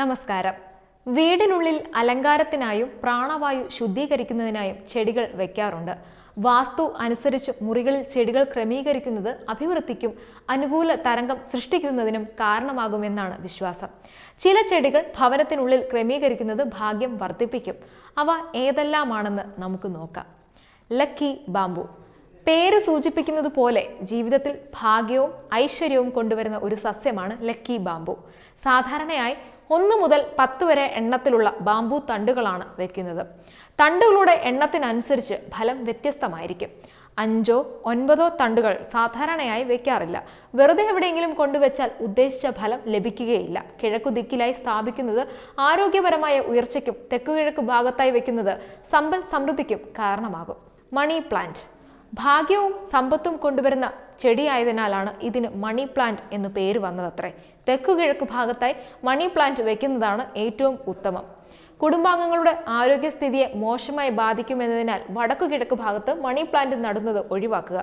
നമസ്കാരം വീടിനുള്ളിൽ അലങ്കാരത്തിനായും പ്രാണവായു ശുദ്ധീകരിക്കുന്നതിനായും ചെടികൾ വയ്ക്കാറുണ്ട് വാസ്തു അനുസരിച്ച് മുറികളിൽ ചെടികൾ ക്രമീകരിക്കുന്നത് അഭിവൃദ്ധിക്കും അനുകൂല തരംഗം സൃഷ്ടിക്കുന്നതിനും കാരണമാകുമെന്നാണ് വിശ്വാസം ചില ചെടികൾ ഭവനത്തിനുള്ളിൽ ക്രമീകരിക്കുന്നത് ഭാഗ്യം വർദ്ധിപ്പിക്കും അവ ഏതെല്ലാമാണെന്ന് നമുക്ക് നോക്കാം ലക്കി ബാംബു പേര് സൂചിപ്പിക്കുന്നത് പോലെ ജീവിതത്തിൽ ഭാഗ്യവും ഐശ്വര്യവും കൊണ്ടുവരുന്ന ഒരു സസ്യമാണ് ലക്കി ബാംബു സാധാരണയായി ഒന്ന് മുതൽ പത്ത് വരെ എണ്ണത്തിലുള്ള ബാംബു തണ്ടുകളാണ് വെക്കുന്നത് തണ്ടുകളുടെ എണ്ണത്തിനനുസരിച്ച് ഫലം വ്യത്യസ്തമായിരിക്കും അഞ്ചോ ഒൻപതോ തണ്ടുകൾ സാധാരണയായി വെക്കാറില്ല വെറുതെ എവിടെയെങ്കിലും കൊണ്ടുവച്ചാൽ ഉദ്ദേശിച്ച ഫലം ലഭിക്കുകയില്ല കിഴക്കു ദിക്കിലായി സ്ഥാപിക്കുന്നത് ആരോഗ്യപരമായ ഉയർച്ചയ്ക്കും തെക്കുകിഴക്ക് ഭാഗത്തായി വെക്കുന്നത് സമ്പൽ സമൃദ്ധിക്കും കാരണമാകും മണി പ്ലാന്റ് ഭാഗ്യവും സമ്പത്തും കൊണ്ടുവരുന്ന ചെടിയായതിനാലാണ് ഇതിന് മണി പ്ലാന്റ് എന്നു പേര് വന്നതത്രേ തെക്കു കിഴക്ക് ഭാഗത്തായി മണി പ്ലാന്റ് വെക്കുന്നതാണ് ഏറ്റവും ഉത്തമം കുടുംബാംഗങ്ങളുടെ ആരോഗ്യസ്ഥിതിയെ മോശമായി ബാധിക്കുമെന്നതിനാൽ വടക്കു കിഴക്ക് ഭാഗത്ത് മണി പ്ലാന്റ് നടുന്നത് ഒഴിവാക്കുക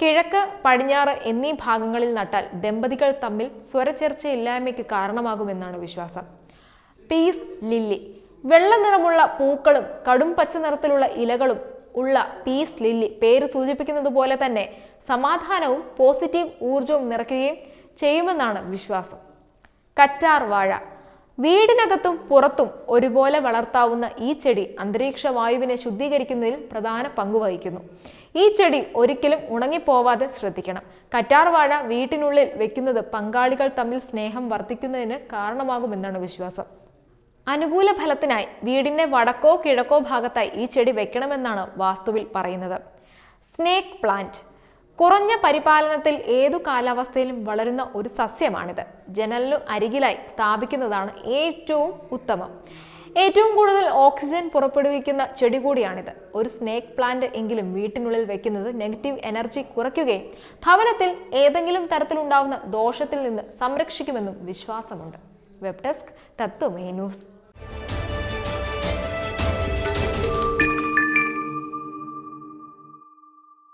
കിഴക്ക് പടിഞ്ഞാറ് എന്നീ ഭാഗങ്ങളിൽ നട്ടാൽ ദമ്പതികൾ തമ്മിൽ സ്വരചേർച്ചയില്ലായ്മയ്ക്ക് കാരണമാകുമെന്നാണ് വിശ്വാസം പീസ് ലില്ലി വെള്ള നിറമുള്ള പൂക്കളും കടും പച്ച നിറത്തിലുള്ള ഇലകളും ഉള്ള പീസ് ലില്ലി പേര് സൂചിപ്പിക്കുന്നത് പോലെ തന്നെ സമാധാനവും പോസിറ്റീവ് ഊർജവും നിറയ്ക്കുകയും ചെയ്യുമെന്നാണ് വിശ്വാസം കറ്റാർ വാഴ വീടിനകത്തും പുറത്തും ഒരുപോലെ വളർത്താവുന്ന ഈ ചെടി അന്തരീക്ഷ വായുവിനെ ശുദ്ധീകരിക്കുന്നതിൽ പ്രധാന പങ്ക് വഹിക്കുന്നു ഈ ചെടി ഒരിക്കലും ഉണങ്ങിപ്പോവാതെ ശ്രദ്ധിക്കണം കറ്റാർ വാഴ വീട്ടിനുള്ളിൽ വെക്കുന്നത് പങ്കാളികൾ തമ്മിൽ സ്നേഹം വർദ്ധിക്കുന്നതിന് കാരണമാകുമെന്നാണ് വിശ്വാസം അനുകൂല ഫലത്തിനായി വീടിൻ്റെ വടക്കോ കിഴക്കോ ഭാഗത്തായി ഈ ചെടി വെക്കണമെന്നാണ് വാസ്തുവിൽ പറയുന്നത് സ്നേക്ക് പ്ലാന്റ് കുറഞ്ഞ പരിപാലനത്തിൽ ഏതു കാലാവസ്ഥയിലും വളരുന്ന ഒരു സസ്യമാണിത് ജനലിനു അരികിലായി സ്ഥാപിക്കുന്നതാണ് ഏറ്റവും ഉത്തമം ഏറ്റവും കൂടുതൽ ഓക്സിജൻ പുറപ്പെടുവിക്കുന്ന ചെടി കൂടിയാണിത് ഒരു സ്നേക്ക് പ്ലാന്റ് എങ്കിലും വീട്ടിനുള്ളിൽ വെക്കുന്നത് നെഗറ്റീവ് എനർജി കുറയ്ക്കുകയും ഭവനത്തിൽ ഏതെങ്കിലും തരത്തിലുണ്ടാവുന്ന ദോഷത്തിൽ നിന്ന് സംരക്ഷിക്കുമെന്നും വിശ്വാസമുണ്ട് വെബ് ഡെസ്ക് തത്വമേ ന്യൂസ്